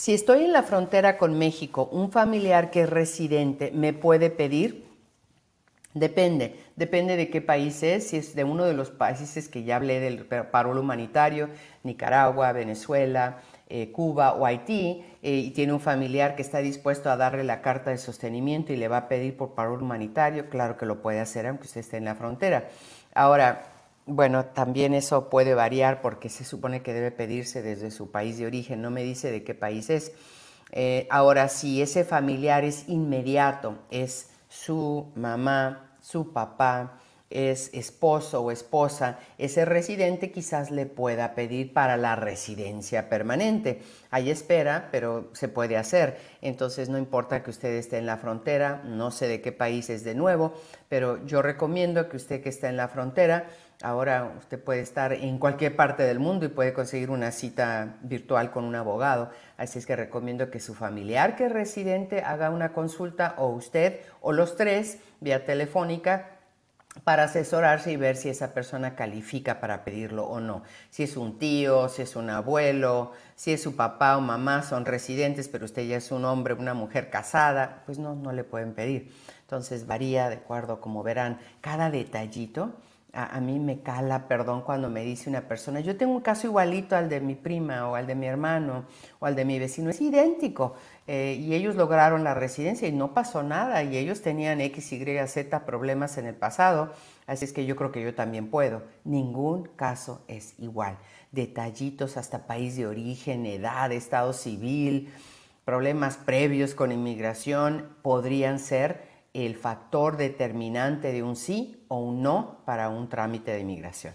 Si estoy en la frontera con México, un familiar que es residente me puede pedir. Depende, depende de qué país es, si es de uno de los países que ya hablé del paro humanitario, Nicaragua, Venezuela, eh, Cuba o Haití, eh, y tiene un familiar que está dispuesto a darle la carta de sostenimiento y le va a pedir por paro humanitario, claro que lo puede hacer aunque usted esté en la frontera. Ahora, bueno, también eso puede variar porque se supone que debe pedirse desde su país de origen, no me dice de qué país es. Eh, ahora, si ese familiar es inmediato, es su mamá, su papá, es esposo o esposa, ese residente quizás le pueda pedir para la residencia permanente. Hay espera, pero se puede hacer. Entonces no importa que usted esté en la frontera, no sé de qué país es de nuevo, pero yo recomiendo que usted que está en la frontera, ahora usted puede estar en cualquier parte del mundo y puede conseguir una cita virtual con un abogado. Así es que recomiendo que su familiar que es residente haga una consulta o usted o los tres vía telefónica para asesorarse y ver si esa persona califica para pedirlo o no. Si es un tío, si es un abuelo, si es su papá o mamá, son residentes, pero usted ya es un hombre, una mujer casada, pues no, no le pueden pedir. Entonces varía de acuerdo, como verán, cada detallito a, mí me cala, perdón, cuando me dice una persona, yo tengo un caso igualito al de mi prima o al de mi hermano o al de mi vecino, es idéntico. Eh, y ellos lograron la residencia y no pasó nada y ellos tenían X, Y, Z problemas en el pasado, así es que yo creo que yo también puedo. Ningún caso es igual. Detallitos hasta país de origen, edad, estado civil, problemas previos con inmigración podrían ser el factor determinante de un sí o un no para un trámite de migración.